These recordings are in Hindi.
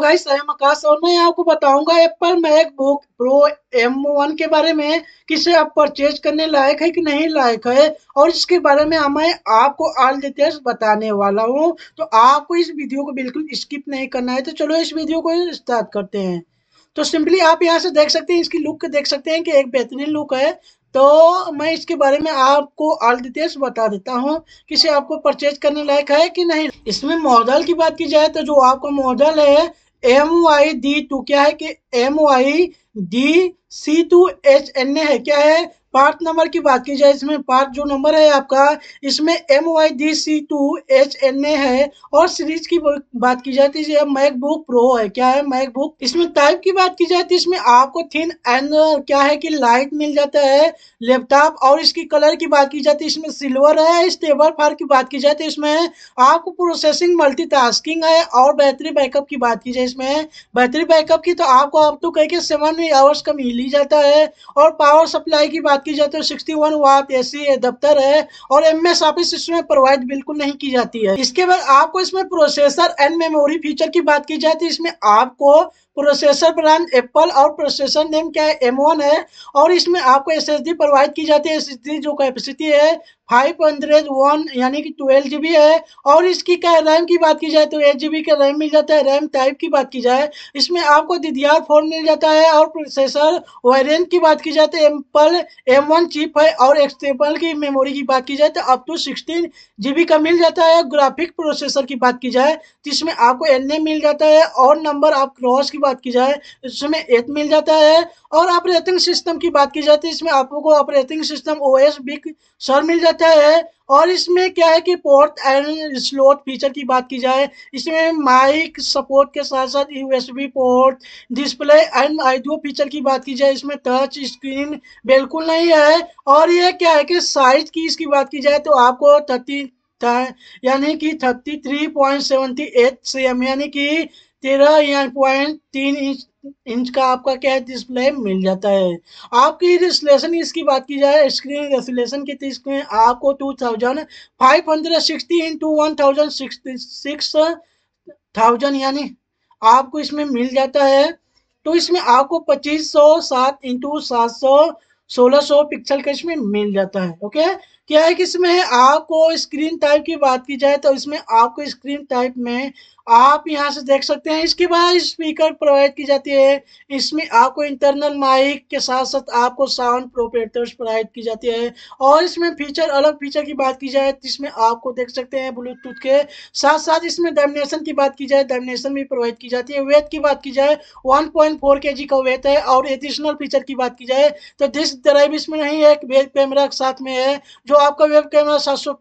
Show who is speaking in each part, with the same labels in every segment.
Speaker 1: गाइस आई एम आकाश और मैं आपको बताऊंगा Apple MacBook Pro M one के बारे में किसे आप परचेज करने लायक है कि नहीं लायक है और इसके बारे में मैं आपको ऑल डिटेल्स बताने वाला हूं तो आपको इस वीडियो को बिल्कुल स्किप नहीं करना है तो चलो इस वीडियो को स्टार्ट करते हैं तो सिंपली आप यहाँ से देख सकते हैं इसकी लुक देख सकते हैं कि एक बेहतरीन लुक है तो मैं इसके बारे में आपको ऑल डिटेल्स बता देता हूँ किसे आपको परचेज करने लायक है कि नहीं इसमें मॉडल की बात की जाए तो जो आपका मॉडल है एम वाई डी टू क्या है कि M Y D C two H N A है क्या है पार्ट नंबर की बात की जाए इसमें पार्ट जो नंबर है आपका इसमें M Y D C two H N A है और सीरीज की बात की जाए तो ये मैकबुक प्रो है uh, क्या है मैकबुक इसमें टाइप की बात की जाए तो इसमें आपको थिन एंड क्या है कि लाइट मिल जाता है लैपटॉप और इसकी कलर की बात की जाए तो इसमें सिल्वर है स्टेबल फार की बात की जाए तो इसमें आपको प्रोसेसिंग मल्टी है और बैटरी बैकअप की बात की जाए इसमें बैटरी बैकअप की तो आपको अब तो कह के सेवन आवर्स का मिल ही जाता है और पावर सप्लाई की बात बात की जाए तो सिक्सटी वन वाप ऐसी दफ्तर है और एम एस ऑफिस इसमें प्रोवाइड बिल्कुल नहीं की जाती है इसके बाद आपको इसमें प्रोसेसर एंड मेमोरी फीचर की बात की जाए तो इसमें आपको प्रोसेसर ब्रांड एप्पल और प्रोसेसर नेम क्या है एम है और इसमें आपको एस प्रोवाइड की जाती है एस जो कैपेसिटी है फाइव हंड्रेड वन यानी कि ट्वेल्व जी है और इसकी क्या रैम की बात की जाए तो एट जी का रैम मिल जाता है रैम टाइप की बात की जाए इसमें आपको दिदियार फोन मिल जाता है और प्रोसेसर वेरियंट की बात की जाए तो एम्पल एम वन चिप है और एक्सटेपल की मेमोरी की बात की जाए तो अप टू सिक्सटीन जी का मिल जाता है ग्राफिक प्रोसेसर की बात की जाए तो इसमें आपको एन मिल जाता है और नंबर आप क्रॉस की बात की जाए इसमें एट मिल जाता है और ऑपरेटिंग सिस्टम की बात की जाए तो इसमें आपको operating system O S Big Sur मिल जाता आता है और इसमें क्या है कि पोर्ट एंड स्लोट फीचर की बात की जाए इसमें माइक सपोर्ट के साथ साथ USB port display and audio feature की बात की जाए इसमें टच स्क्रीन बिल्कुल नहीं है और ये क्या है कि साइज की इसकी बात की जाए तो आपको थर्टी यानी कि thirty three point seventy eight C M यानी कि तेरह या पॉइंट तीन इंच इंच का आपका क्या है डिस्प्ले मिल जाता है आपकी रिसलेशन इसकी बात की जाए स्क्रीन रेसोलेशन की तो इसमें आपको two thousand five hundred sixty into one thousand six thousand यानी आपको इसमें मिल जाता है तो इसमें आपको पच्चीस सौ सात इंटू सात सौ 1600 पिक्सल का इसमें मिल जाता है ओके क्या है कि इसमें आपको स्क्रीन टाइप की बात की जाए तो इसमें आपको स्क्रीन टाइप में आप यहाँ से देख सकते हैं इसके बाद स्पीकर प्रोवाइड की जाती है इसमें आपको इंटरनल माइक के साथ साथ आपको साउंड प्रोपेटर्स प्रोवाइड की जाती है और इसमें फीचर अलग फीचर की बात की जाए जिसमें इसमें आपको देख सकते हैं ब्लूटूथ के साथ साथ इसमें डेमिनेशन की बात की जाए डेमिनेशन भी प्रोवाइड की जाती है वेट की बात की जाए वन पॉइंट फोर के जी का वेट है और एडिशनल फीचर की बात की जाए तो दिस इसी तरह भी इसमें नहीं है वेब कैमरा के साथ में है जो आपका वेब कैमरा सात सौ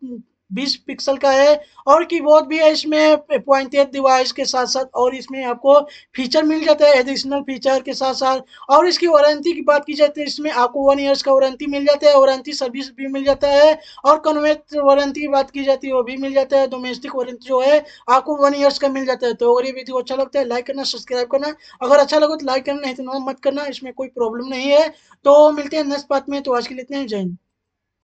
Speaker 1: बीस पिक्सल का है और कीबोर्ड भी है इसमें पॉइंटेड डिवाइस के साथ साथ और इसमें आपको फीचर मिल जाता है एडिशनल फीचर के साथ साथ और इसकी वारंटी की बात की जाए तो इसमें आपको वन ईयर्स का वारंटी मिल जाता है वारंटी सर्विस भी मिल जाता है और कन्वेट वारंटी की बात की जाती तो है वो भी मिल जाता है डोमेस्टिक वारंटी जो है आपको वन ईयर्स का मिल जाता है तो अगर ये वीडियो अच्छा लगता है लाइक करना सब्सक्राइब करना अगर अच्छा लगे तो लाइक करना नहीं तो मत करना इसमें कोई प्रॉब्लम नहीं है तो मिलते हैं नेक्स्ट पार्ट में तो आज के लिए इतने जय